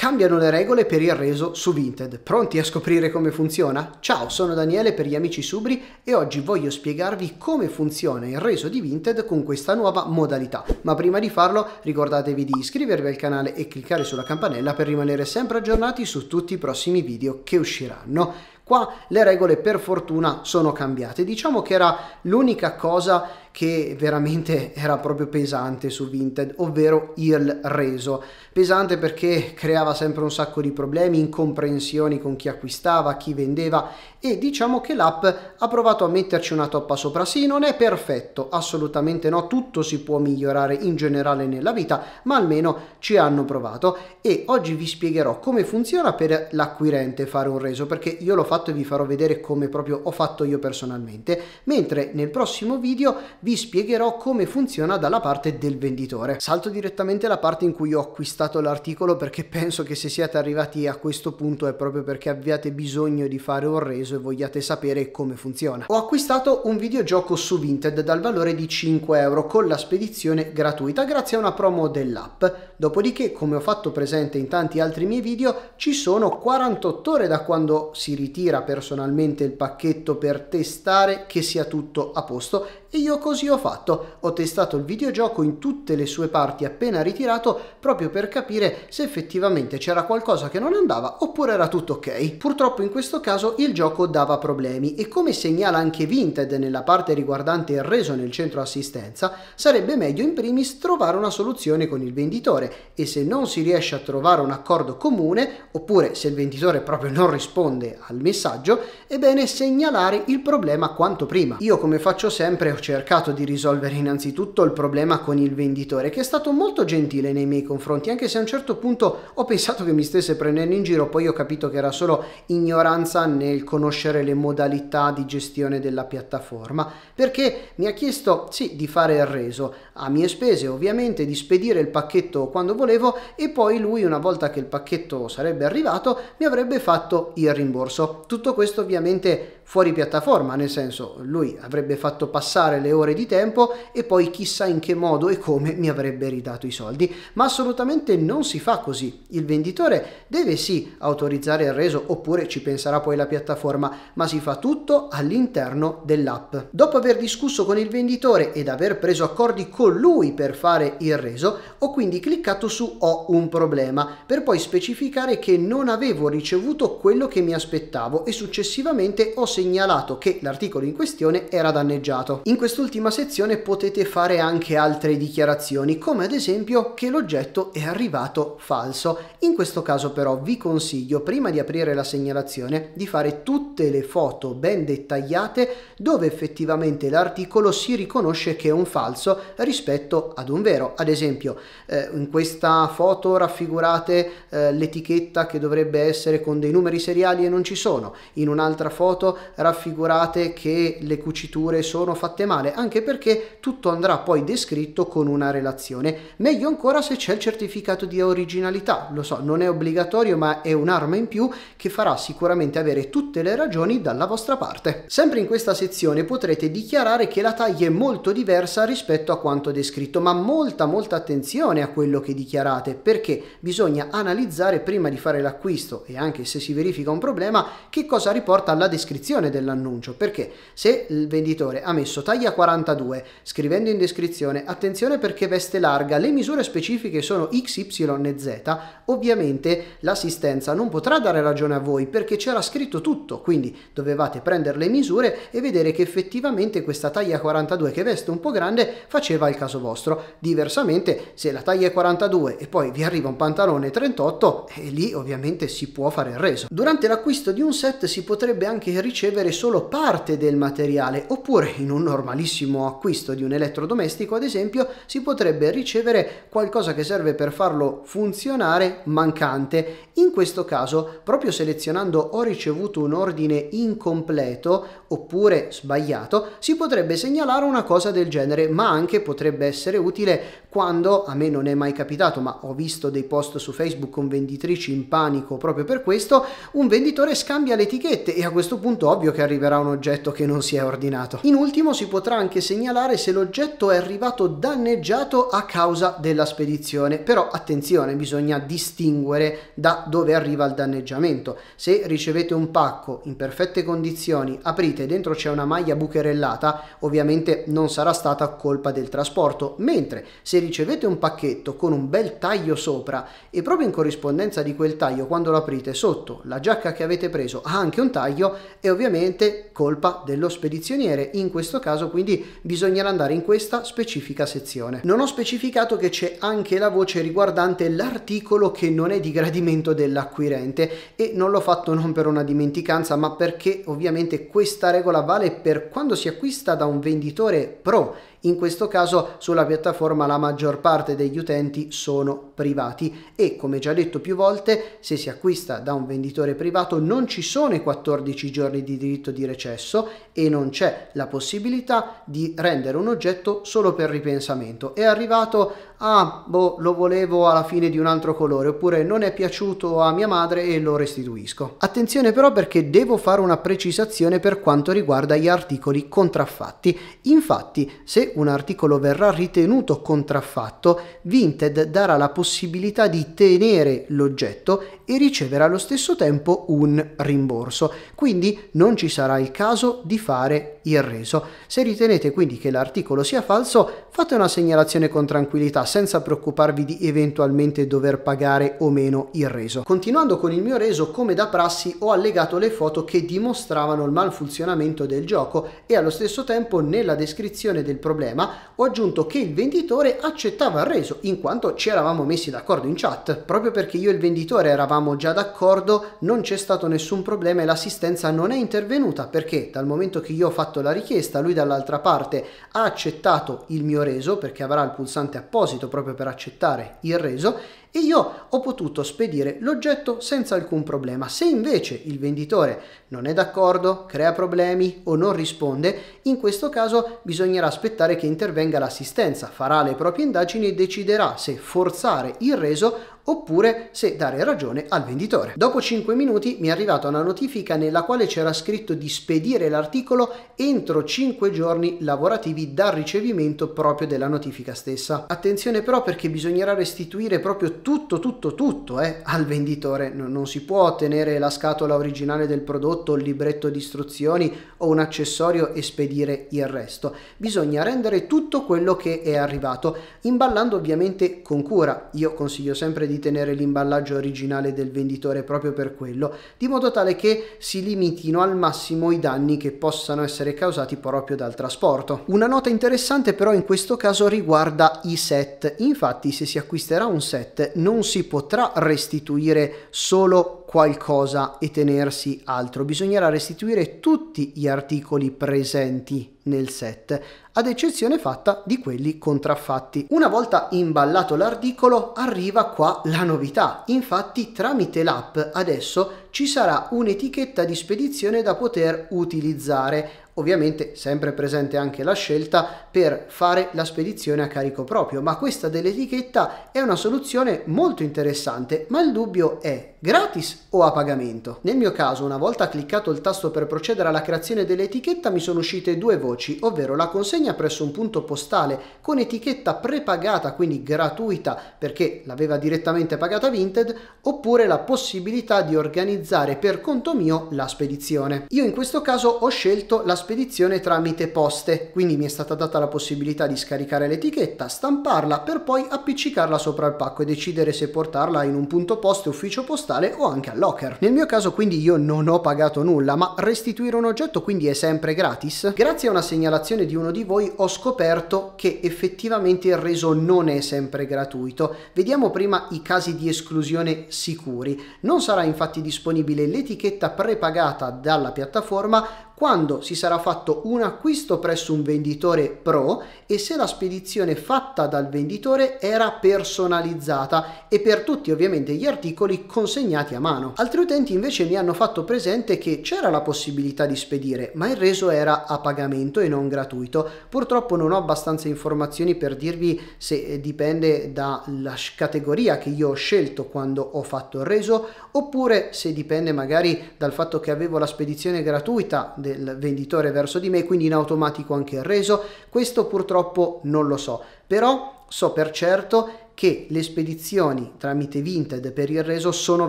Cambiano le regole per il reso su Vinted. Pronti a scoprire come funziona? Ciao, sono Daniele per gli amici Subri e oggi voglio spiegarvi come funziona il reso di Vinted con questa nuova modalità. Ma prima di farlo ricordatevi di iscrivervi al canale e cliccare sulla campanella per rimanere sempre aggiornati su tutti i prossimi video che usciranno. Qua le regole per fortuna sono cambiate. Diciamo che era l'unica cosa che veramente era proprio pesante su Vinted, ovvero il reso. Pesante perché creava sempre un sacco di problemi, incomprensioni con chi acquistava, chi vendeva e diciamo che l'app ha provato a metterci una toppa sopra. Sì, non è perfetto, assolutamente no, tutto si può migliorare in generale nella vita, ma almeno ci hanno provato e oggi vi spiegherò come funziona per l'acquirente fare un reso, perché io l'ho fatto e vi farò vedere come proprio ho fatto io personalmente, mentre nel prossimo video vi vi spiegherò come funziona dalla parte del venditore. Salto direttamente la parte in cui ho acquistato l'articolo perché penso che se siete arrivati a questo punto è proprio perché abbiate bisogno di fare un reso e vogliate sapere come funziona. Ho acquistato un videogioco su Vinted dal valore di 5 euro con la spedizione gratuita grazie a una promo dell'app. Dopodiché, come ho fatto presente in tanti altri miei video, ci sono 48 ore da quando si ritira personalmente il pacchetto per testare che sia tutto a posto e io così ho fatto, ho testato il videogioco in tutte le sue parti appena ritirato proprio per capire se effettivamente c'era qualcosa che non andava oppure era tutto ok. Purtroppo in questo caso il gioco dava problemi e come segnala anche Vinted nella parte riguardante il reso nel centro assistenza, sarebbe meglio in primis trovare una soluzione con il venditore e se non si riesce a trovare un accordo comune oppure se il venditore proprio non risponde al messaggio, è bene segnalare il problema quanto prima. Io come faccio sempre ho cercato di risolvere innanzitutto il problema con il venditore, che è stato molto gentile nei miei confronti, anche se a un certo punto ho pensato che mi stesse prendendo in giro, poi ho capito che era solo ignoranza nel conoscere le modalità di gestione della piattaforma, perché mi ha chiesto sì di fare il reso, a mie spese ovviamente, di spedire il pacchetto quando volevo e poi lui una volta che il pacchetto sarebbe arrivato mi avrebbe fatto il rimborso. Tutto questo ovviamente fuori piattaforma, nel senso lui avrebbe fatto passare le ore di tempo e poi chissà in che modo e come mi avrebbe ridato i soldi, ma assolutamente non si fa così. Il venditore deve sì autorizzare il reso oppure ci penserà poi la piattaforma, ma si fa tutto all'interno dell'app. Dopo aver discusso con il venditore ed aver preso accordi con lui per fare il reso, ho quindi cliccato su ho un problema per poi specificare che non avevo ricevuto quello che mi aspettavo e successivamente ho sentito segnalato che l'articolo in questione era danneggiato. In quest'ultima sezione potete fare anche altre dichiarazioni, come ad esempio che l'oggetto è arrivato falso. In questo caso però vi consiglio, prima di aprire la segnalazione, di fare tutte le foto ben dettagliate dove effettivamente l'articolo si riconosce che è un falso rispetto ad un vero. Ad esempio, eh, in questa foto raffigurate eh, l'etichetta che dovrebbe essere con dei numeri seriali e non ci sono, in un'altra foto raffigurate che le cuciture sono fatte male, anche perché tutto andrà poi descritto con una relazione. Meglio ancora se c'è il certificato di originalità, lo so, non è obbligatorio ma è un'arma in più che farà sicuramente avere tutte le ragioni dalla vostra parte. Sempre in questa sezione potrete dichiarare che la taglia è molto diversa rispetto a quanto descritto, ma molta molta attenzione a quello che dichiarate perché bisogna analizzare prima di fare l'acquisto e anche se si verifica un problema che cosa riporta alla descrizione descrizione dell'annuncio, perché se il venditore ha messo taglia 42 scrivendo in descrizione attenzione perché veste larga, le misure specifiche sono X, Y e Z, ovviamente l'assistenza non potrà dare ragione a voi perché c'era scritto tutto, quindi dovevate prendere le misure e vedere che effettivamente questa taglia 42 che veste un po' grande faceva il caso vostro. Diversamente, se la taglia è 42 e poi vi arriva un pantalone 38, e eh, lì ovviamente si può fare il reso. Durante l'acquisto di un set si potrebbe anche ricercare ricevere solo parte del materiale, oppure in un normalissimo acquisto di un elettrodomestico, ad esempio, si potrebbe ricevere qualcosa che serve per farlo funzionare mancante. In in questo caso, proprio selezionando ho ricevuto un ordine incompleto oppure sbagliato, si potrebbe segnalare una cosa del genere, ma anche potrebbe essere utile quando, a me non è mai capitato, ma ho visto dei post su Facebook con venditrici in panico proprio per questo, un venditore scambia le etichette e a questo punto ovvio che arriverà un oggetto che non si è ordinato. In ultimo si potrà anche segnalare se l'oggetto è arrivato danneggiato a causa della spedizione, però attenzione, bisogna distinguere da dove dove arriva il danneggiamento. Se ricevete un pacco in perfette condizioni, aprite, dentro c'è una maglia bucherellata, ovviamente non sarà stata colpa del trasporto, mentre se ricevete un pacchetto con un bel taglio sopra e proprio in corrispondenza di quel taglio, quando lo aprite sotto, la giacca che avete preso ha anche un taglio, è ovviamente colpa dello spedizioniere, in questo caso quindi bisognerà andare in questa specifica sezione. Non ho specificato che c'è anche la voce riguardante l'articolo che non è di gradimento del dell'acquirente e non l'ho fatto non per una dimenticanza ma perché ovviamente questa regola vale per quando si acquista da un venditore pro in questo caso sulla piattaforma la maggior parte degli utenti sono privati e come già detto più volte se si acquista da un venditore privato non ci sono i 14 giorni di diritto di recesso e non c'è la possibilità di rendere un oggetto solo per ripensamento. È arrivato ah boh lo volevo alla fine di un altro colore oppure non è piaciuto a mia madre e lo restituisco. Attenzione però perché devo fare una precisazione per quanto riguarda gli articoli contraffatti. Infatti se un articolo verrà ritenuto contraffatto, Vinted darà la possibilità di tenere l'oggetto e ricevere allo stesso tempo un rimborso. Quindi non ci sarà il caso di fare il reso. Se ritenete quindi che l'articolo sia falso, fate una segnalazione con tranquillità senza preoccuparvi di eventualmente dover pagare o meno il reso. Continuando con il mio reso, come da prassi ho allegato le foto che dimostravano il malfunzionamento del gioco e allo stesso tempo nella descrizione del problema problema, ho aggiunto che il venditore accettava il reso, in quanto ci eravamo messi d'accordo in chat. Proprio perché io e il venditore eravamo già d'accordo, non c'è stato nessun problema e l'assistenza non è intervenuta, perché dal momento che io ho fatto la richiesta, lui dall'altra parte ha accettato il mio reso, perché avrà il pulsante apposito proprio per accettare il reso, e io ho potuto spedire l'oggetto senza alcun problema. Se invece il venditore non è d'accordo, crea problemi o non risponde, in questo caso bisognerà aspettare che intervenga l'assistenza, farà le proprie indagini e deciderà se forzare il reso oppure se dare ragione al venditore. Dopo 5 minuti mi è arrivata una notifica nella quale c'era scritto di spedire l'articolo entro 5 giorni lavorativi dal ricevimento proprio della notifica stessa. Attenzione però perché bisognerà restituire proprio tutto, tutto, tutto eh, al venditore. No, non si può ottenere la scatola originale del prodotto, il libretto di istruzioni o un accessorio e spedire il resto. Bisogna rendere tutto quello che è arrivato, imballando ovviamente con cura. Io consiglio sempre di di tenere l'imballaggio originale del venditore proprio per quello, di modo tale che si limitino al massimo i danni che possano essere causati proprio dal trasporto. Una nota interessante però in questo caso riguarda i set, infatti se si acquisterà un set non si potrà restituire solo qualcosa e tenersi altro, bisognerà restituire tutti gli articoli presenti nel set, ad eccezione fatta di quelli contraffatti. Una volta imballato l'articolo arriva qua la novità, infatti tramite l'app adesso ci sarà un'etichetta di spedizione da poter utilizzare, ovviamente sempre presente anche la scelta per fare la spedizione a carico proprio, ma questa dell'etichetta è una soluzione molto interessante, ma il dubbio è gratis o a pagamento. Nel mio caso, una volta cliccato il tasto per procedere alla creazione dell'etichetta, mi sono uscite due voci, ovvero la consegna presso un punto postale con etichetta prepagata, quindi gratuita perché l'aveva direttamente pagata Vinted, oppure la possibilità di organizzare per conto mio la spedizione. Io in questo caso ho scelto la spedizione tramite poste, quindi mi è stata data la possibilità di scaricare l'etichetta, stamparla per poi appiccicarla sopra il pacco e decidere se portarla in un punto poste ufficio postale postale o anche al locker. Nel mio caso quindi io non ho pagato nulla, ma restituire un oggetto quindi è sempre gratis? Grazie a una segnalazione di uno di voi ho scoperto che effettivamente il reso non è sempre gratuito. Vediamo prima i casi di esclusione sicuri. Non sarà infatti disponibile l'etichetta prepagata dalla piattaforma quando si sarà fatto un acquisto presso un venditore pro e se la spedizione fatta dal venditore era personalizzata e per tutti ovviamente gli articoli consegnati a mano. Altri utenti invece mi hanno fatto presente che c'era la possibilità di spedire, ma il reso era a pagamento e non gratuito. Purtroppo non ho abbastanza informazioni per dirvi se eh, dipende dalla categoria che io ho scelto quando ho fatto il reso oppure se dipende magari dal fatto che avevo la spedizione gratuita del venditore verso di me, quindi in automatico anche il reso. Questo purtroppo non lo so, però so per certo che le spedizioni tramite Vinted per il reso sono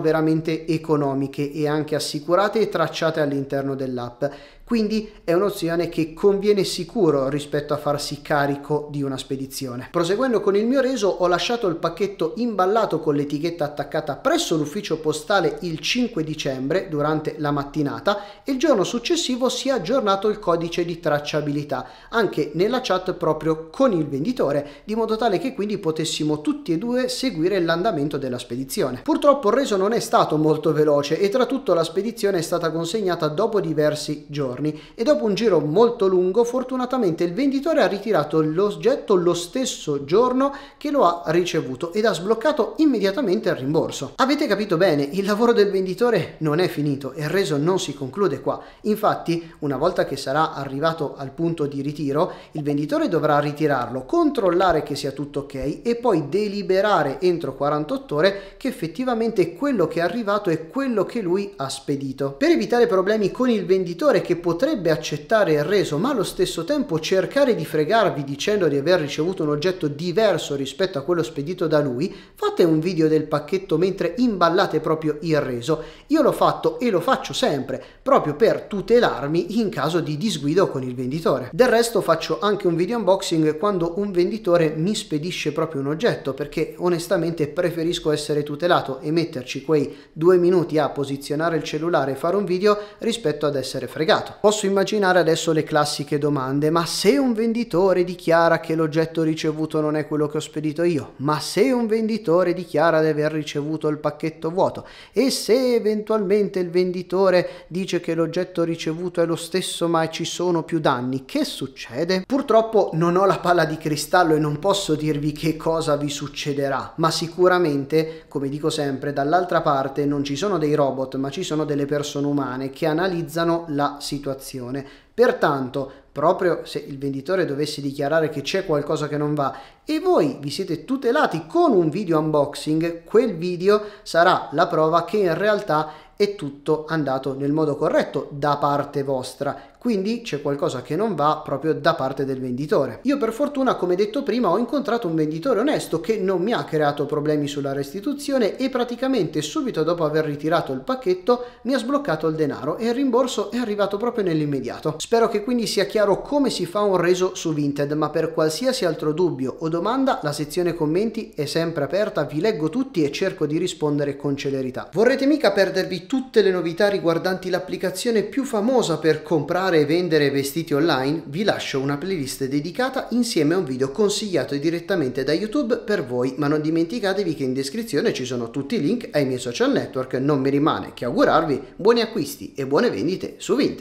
veramente economiche e anche assicurate e tracciate all'interno dell'app. Quindi è un'opzione che conviene sicuro rispetto a farsi carico di una spedizione. Proseguendo con il mio reso ho lasciato il pacchetto imballato con l'etichetta attaccata presso l'ufficio postale il 5 dicembre durante la mattinata e il giorno successivo si è aggiornato il codice di tracciabilità anche nella chat proprio con il venditore di modo tale che quindi potessimo tutti e due seguire l'andamento della spedizione. Purtroppo il reso non è stato molto veloce e tra tutto la spedizione è stata consegnata dopo diversi giorni giorni e dopo un giro molto lungo fortunatamente il venditore ha ritirato l'oggetto lo stesso giorno che lo ha ricevuto ed ha sbloccato immediatamente il rimborso. Avete capito bene, il lavoro del venditore non è finito e il reso non si conclude qua. Infatti, una volta che sarà arrivato al punto di ritiro, il venditore dovrà ritirarlo, controllare che sia tutto ok e poi deliberare entro 48 ore che effettivamente quello che è arrivato è quello che lui ha spedito. Per evitare problemi con il venditore che potrebbe accettare il reso, ma allo stesso tempo cercare di fregarvi dicendo di aver ricevuto un oggetto diverso rispetto a quello spedito da lui, fate un video del pacchetto mentre imballate proprio il reso. Io l'ho fatto e lo faccio sempre, proprio per tutelarmi in caso di disguido con il venditore. Del resto faccio anche un video unboxing quando un venditore mi spedisce proprio un oggetto, perché onestamente preferisco essere tutelato e metterci quei due minuti a posizionare il cellulare e fare un video rispetto ad essere fregato mercato. Posso immaginare adesso le classiche domande, ma se un venditore dichiara che l'oggetto ricevuto non è quello che ho spedito io, ma se un venditore dichiara di aver ricevuto il pacchetto vuoto e se eventualmente il venditore dice che l'oggetto ricevuto è lo stesso ma ci sono più danni, che succede? Purtroppo non ho la palla di cristallo e non posso dirvi che cosa vi succederà, ma sicuramente, come dico sempre, dall'altra parte non ci sono dei robot, ma ci sono delle persone umane che analizzano la situazione situazione. Pertanto, proprio se il venditore dovesse dichiarare che c'è qualcosa che non va e voi vi siete tutelati con un video unboxing, quel video sarà la prova che in realtà è tutto andato nel modo corretto da parte vostra, quindi c'è qualcosa che non va proprio da parte del venditore. Io per fortuna, come detto prima, ho incontrato un venditore onesto che non mi ha creato problemi sulla restituzione e praticamente subito dopo aver ritirato il pacchetto mi ha sbloccato il denaro e il rimborso è arrivato proprio nell'immediato. Spero che quindi sia chiaro come si fa un reso su Vinted, ma per qualsiasi altro dubbio o domanda la sezione commenti è sempre aperta, vi leggo tutti e cerco di rispondere con celerità. Vorrete mica perdervi tutte le novità riguardanti l'applicazione più famosa per comprare e vendere vestiti online, vi lascio una playlist dedicata insieme a un video consigliato direttamente da YouTube per voi, ma non dimenticatevi che in descrizione ci sono tutti i link ai miei social network, non mi rimane che augurarvi buoni acquisti e buone vendite su Vinted.